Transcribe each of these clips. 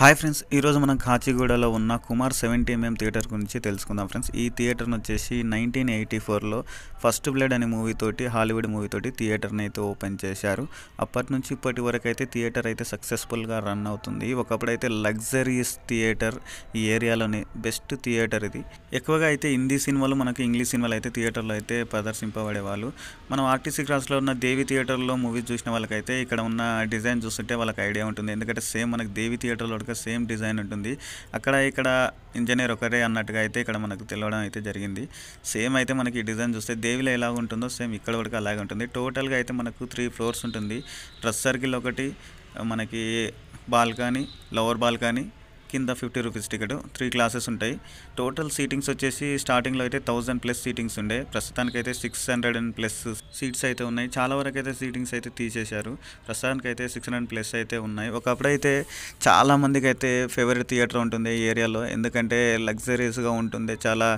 hi friends ఈరోజు మనం కాచిగూడలో ఉన్న కుమార్ సెవెంటీ ఎంఎం థియేటర్ గురించి తెలుసుకుందాం ఫ్రెండ్స్ ఈ థియేటర్ను వచ్చేసి నైన్టీన్ ఎయిటీ ఫోర్లో ఫస్ట్ బ్లడ్ అనే మూవీతోటి హాలీవుడ్ మూవీతోటి థియేటర్ని అయితే ఓపెన్ చేశారు అప్పటి నుంచి ఇప్పటి వరకు అయితే థియేటర్ అయితే సక్సెస్ఫుల్గా రన్ అవుతుంది ఒకప్పుడైతే లగ్జరీస్ థియేటర్ ఈ ఏరియాలోనే బెస్ట్ థియేటర్ ఇది ఎక్కువగా అయితే హిందీ సినిమాలు మనకు ఇంగ్లీష్ సినిమాలు అయితే థియేటర్లో అయితే ప్రదర్శింపబడేవాళ్ళు మనం ఆర్టీసీ క్రాస్లో ఉన్న దేవి థియేటర్లో మూవీస్ చూసిన వాళ్ళకైతే ఇక్కడ ఉన్న డిజైన్ చూస్తుంటే వాళ్ళకి ఐడియా ఉంటుంది ఎందుకంటే సేమ్ మనకి దేవి థియేటర్లో వరకు సేమ్ డిజైన్ ఉంటుంది అక్కడ ఇక్కడ ఇంజనీర్ ఒకరే అన్నట్టుగా అయితే ఇక్కడ మనకు తెలవడం అయితే జరిగింది సేమ్ అయితే మనకి డిజైన్ చూస్తే దేవిలో ఎలా ఉంటుందో సేమ్ ఇక్కడ కూడా అలాగే ఉంటుంది టోటల్గా అయితే మనకు త్రీ ఫ్లోర్స్ ఉంటుంది డ్రెస్ సర్కిల్ ఒకటి మనకి బాల్కనీ లోవర్ బాల్కనీ కింద fifty rupees ticket three classes ఉంటాయి టోటల్ సీటింగ్స్ వచ్చేసి స్టార్టింగ్లో అయితే థౌజండ్ ప్లస్ సీటింగ్స్ ఉండే ప్రస్తుతానికి అయితే six hundred and plus seats అయితే ఉన్నాయి చాలా వరకు అయితే సీటింగ్స్ అయితే తీసేశారు ప్రస్తుతానికి అయితే సిక్స్ హండ్రెడ్ ప్లస్ అయితే ఉన్నాయి ఒకప్పుడైతే చాలా మందికి అయితే ఫేవరెట్ థియేటర్ ఉంటుంది ఈ ఏరియాలో ఎందుకంటే లగ్జరీస్గా ఉంటుంది చాలా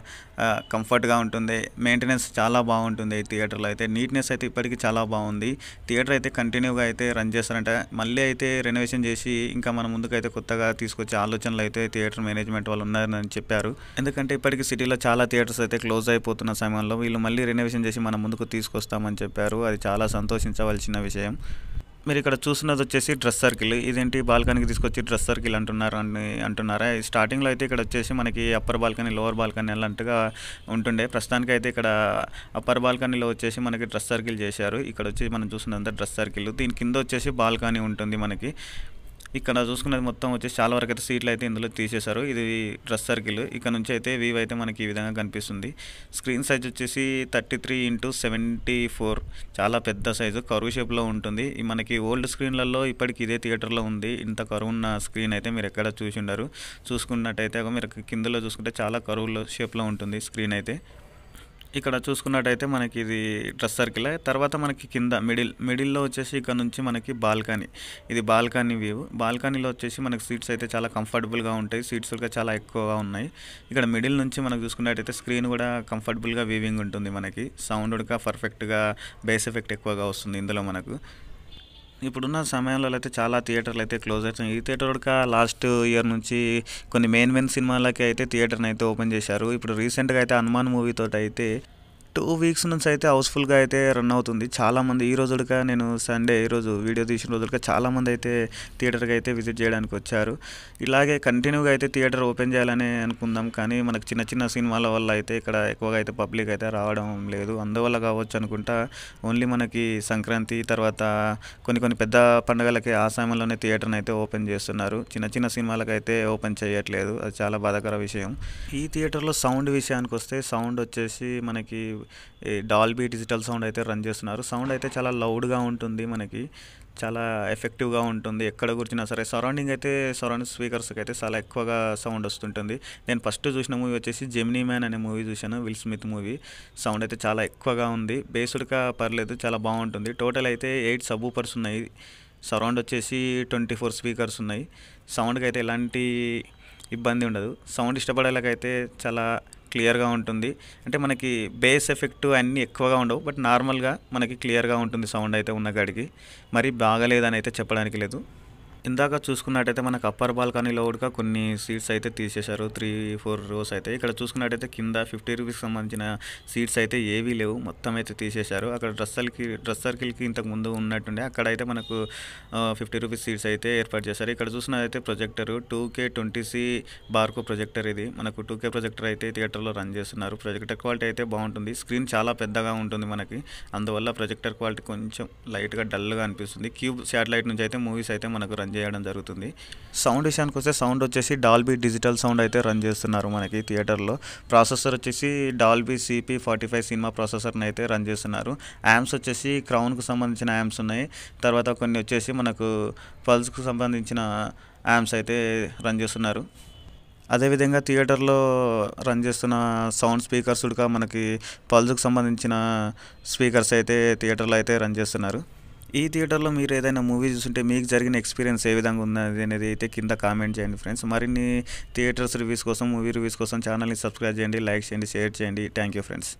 కంఫర్ట్గా ఉంటుంది మెయింటెనెన్స్ చాలా బాగుంటుంది ఈ థియేటర్లో అయితే నీట్నెస్ అయితే ఇప్పటికీ చాలా బాగుంది థియేటర్ అయితే కంటిన్యూగా అయితే రన్ చేస్తారంట మళ్ళీ అయితే రెనోవేషన్ చేసి ఇంకా మన ముందుకైతే కొత్తగా తీసుకొచ్చే ఆలోచన ఆలోచనలు అయితే థియేటర్ మేనేజ్మెంట్ వాళ్ళు ఉన్నారని చెప్పారు ఎందుకంటే ఇప్పటికీ సిటీలో చాలా థియేటర్స్ అయితే క్లోజ్ అయిపోతున్న సమయంలో వీళ్ళు మళ్ళీ రెనోవేషన్ చేసి మనం ముందుకు తీసుకొస్తామని చెప్పారు అది చాలా సంతోషించవలసిన విషయం మీరు ఇక్కడ చూస్తున్నది వచ్చేసి డ్రెస్ సర్కిల్ ఇదేంటి బాల్కనీకి తీసుకొచ్చి డ్రెస్ సర్కిల్ అంటున్నారు అని అంటున్నారా స్టార్టింగ్లో అయితే ఇక్కడ వచ్చేసి మనకి అప్పర్ బాల్కనీ లోవర్ బాల్కనీ అలాంటిగా ఉంటుండే ప్రస్తుతానికి అయితే ఇక్కడ అప్పర్ బాల్కనీలో వచ్చేసి మనకి డ్రెస్ సర్కిల్ చేశారు ఇక్కడ వచ్చి మనం చూసినంత డ్రెస్ సర్కిల్ దీని కింద వచ్చేసి బాల్కనీ ఉంటుంది మనకి ఇక్కడ చూసుకున్నది మొత్తం వచ్చేసి చాలా వరకు అయితే సీట్లు అయితే ఇందులో తీసేశారు ఇది డ్రెస్ సర్కిల్ ఇక్కడ నుంచి అయితే వీవ్ అయితే మనకి ఈ విధంగా కనిపిస్తుంది స్క్రీన్ సైజ్ వచ్చేసి thirty three into seventy four చాలా పెద్ద సైజు కరువు షేప్లో ఉంటుంది మనకి ఓల్డ్ స్క్రీన్లలో ఇప్పటికి ఇదే థియేటర్లో ఉంది ఇంత కరువు ఉన్న స్క్రీన్ అయితే మీరు ఎక్కడ చూసి ఉండరు చూసుకున్నట్టయితే మీరు కిందలో చూసుకుంటే చాలా కరువులో షేప్లో ఉంటుంది స్క్రీన్ అయితే ఇక్కడ చూసుకున్నట్టయితే మనకి ఇది డ్రెస్ సర్కిల్ తర్వాత మనకి కింద మిడిల్ మిడిల్లో వచ్చేసి ఇక్కడ నుంచి మనకి బాల్కనీ ఇది బాల్కనీ వ్యూ బాల్కనీలో వచ్చేసి మనకి సీట్స్ అయితే చాలా కంఫర్టబుల్గా ఉంటాయి సీట్స్ కూడా చాలా ఎక్కువగా ఉన్నాయి ఇక్కడ మిడిల్ నుంచి మనకు చూసుకున్నట్టయితే స్క్రీన్ కూడా కంఫర్టబుల్గా వీవింగ్ ఉంటుంది మనకి సౌండ్ కూడా పర్ఫెక్ట్గా బేస్ ఎఫెక్ట్ ఎక్కువగా వస్తుంది ఇందులో మనకు ఇప్పుడున్న సమయంలో అయితే చాలా థియేటర్లు అయితే క్లోజ్ అవుతున్నాయి ఈ థియేటర్ కూడా లాస్ట్ ఇయర్ నుంచి కొన్ని మెయిన్ మెయిన్ సినిమాలకి అయితే థియేటర్ని అయితే ఓపెన్ చేశారు ఇప్పుడు రీసెంట్గా అయితే హనుమాన్ మూవీతో అయితే టూ వీక్స్ నుంచి అయితే హౌస్ఫుల్గా అయితే రన్ అవుతుంది చాలామంది ఈ రోజులుగా నేను సండే ఈరోజు వీడియో తీసిన రోజులుగా చాలామంది అయితే థియేటర్కి అయితే విజిట్ చేయడానికి వచ్చారు ఇలాగే కంటిన్యూగా అయితే థియేటర్ ఓపెన్ చేయాలని అనుకుందాం కానీ మనకు చిన్న చిన్న సినిమాల వల్ల అయితే ఇక్కడ ఎక్కువగా అయితే పబ్లిక్ అయితే రావడం లేదు అందువల్ల కావచ్చు అనుకుంటా ఓన్లీ మనకి సంక్రాంతి తర్వాత కొన్ని కొన్ని పెద్ద పండుగలకి ఆ సమయంలోనే థియేటర్ని అయితే ఓపెన్ చేస్తున్నారు చిన్న చిన్న సినిమాలకు అయితే ఓపెన్ చేయట్లేదు అది చాలా బాధాకర విషయం ఈ థియేటర్లో సౌండ్ విషయానికి వస్తే సౌండ్ వచ్చేసి మనకి డాల్బీ డిజిటల్ సౌండ్ అయితే రన్ చేస్తున్నారు సౌండ్ అయితే చాలా లౌడ్గా ఉంటుంది మనకి చాలా ఎఫెక్టివ్గా ఉంటుంది ఎక్కడ కూర్చున్నా సరే సరౌండింగ్ అయితే సరౌండ్ స్పీకర్స్కి అయితే చాలా ఎక్కువగా సౌండ్ వస్తుంటుంది నేను ఫస్ట్ చూసిన మూవీ వచ్చేసి జెమినీ మ్యాన్ అనే మూవీ చూశాను విల్ స్మిత్ మూవీ సౌండ్ అయితే చాలా ఎక్కువగా ఉంది బేస్డ్గా పర్లేదు చాలా బాగుంటుంది టోటల్ అయితే ఎయిట్ సబ్ ఊపర్స్ ఉన్నాయి సరౌండ్ వచ్చేసి ట్వంటీ ఫోర్ స్పీకర్స్ ఉన్నాయి సౌండ్కి అయితే ఎలాంటి ఇబ్బంది ఉండదు సౌండ్ ఇష్టపడేలాగైతే చాలా క్లియర్గా ఉంటుంది అంటే మనకి బేస్ ఎఫెక్ట్ అన్నీ ఎక్కువగా ఉండవు బట్ నార్మల్గా మనకి క్లియర్గా ఉంటుంది సౌండ్ అయితే ఉన్న కాడికి మరి బాగలేదని అయితే చెప్పడానికి లేదు ఇందాక చూసుకున్నట్టయితే మనకు అప్పర్ బాల్కనీలో కూడా కొన్ని సీట్స్ అయితే తీసేశారు త్రీ ఫోర్ రోస్ అయితే ఇక్కడ చూసుకున్నట్టయితే కింద ఫిఫ్టీ రూపీస్కి సంబంధించిన సీట్స్ అయితే ఏవీ లేవు మొత్తం అయితే తీసేశారు అక్కడ డ్రెస్ సర్కి డ్రెస్ సర్కిల్కి ఇంతకు ముందు ఉన్నట్టుండే అక్కడ అయితే మనకు ఫిఫ్టీ రూపీస్ సీట్స్ అయితే ఏర్పాటు చేశారు ఇక్కడ చూసినట్టయితే projector two K twenty C Barco projector ఇది మనకు టూ కే ప్రొజెక్టర్ అయితే థియేటర్లో రన్ చేస్తున్నారు ప్రొజెక్టర్ క్వాలిటీ అయితే బాగుంటుంది స్క్రీన్ చాలా పెద్దగా ఉంటుంది మనకి అందువల్ల ప్రొజెక్టర్ క్వాలిటీ కొంచెం లైట్గా డల్గా అనిపిస్తుంది క్యూబ్ శాటిలైట్ నుంచి అయితే మూవీస్ అయితే మనకు రన్ చేయడం జరుగుతుంది సౌండ్ విషయానికి వస్తే సౌండ్ వచ్చేసి డాల్బీ డిజిటల్ సౌండ్ అయితే రన్ చేస్తున్నారు మనకి థియేటర్లో ప్రాసెసర్ వచ్చేసి Dolby CP forty five cinema ప్రాసెసర్ని అయితే రన్ చేస్తున్నారు యామ్స్ వచ్చేసి క్రౌన్కు సంబంధించిన యామ్స్ ఉన్నాయి తర్వాత కొన్ని వచ్చేసి మనకు పల్స్కు సంబంధించిన యామ్స్ అయితే రన్ చేస్తున్నారు అదేవిధంగా థియేటర్లో రన్ చేస్తున్న సౌండ్ స్పీకర్స్ ఉడక మనకి పల్స్కు సంబంధించిన స్పీకర్స్ అయితే థియేటర్లో అయితే రన్ చేస్తున్నారు ఈ థియేటర్లో మీరు ఏదైనా మూవీ చూస్తుంటే మీకు జరిగిన ఎక్స్పీరియన్స్ ఏ విధంగా ఉన్నది అనేది అయితే కింద కామెంట్ చేయండి ఫ్రెండ్స్ మరిన్ని థియేటర్స్ రివ్యూస్ కోసం మూవీ రివ్యూస్ కోసం ఛానల్ని సబ్స్క్రైబ్ చేయండి లైక్ చేయండి షేర్ చేయండి థ్యాంక్ యూ ఫ్రెండ్స్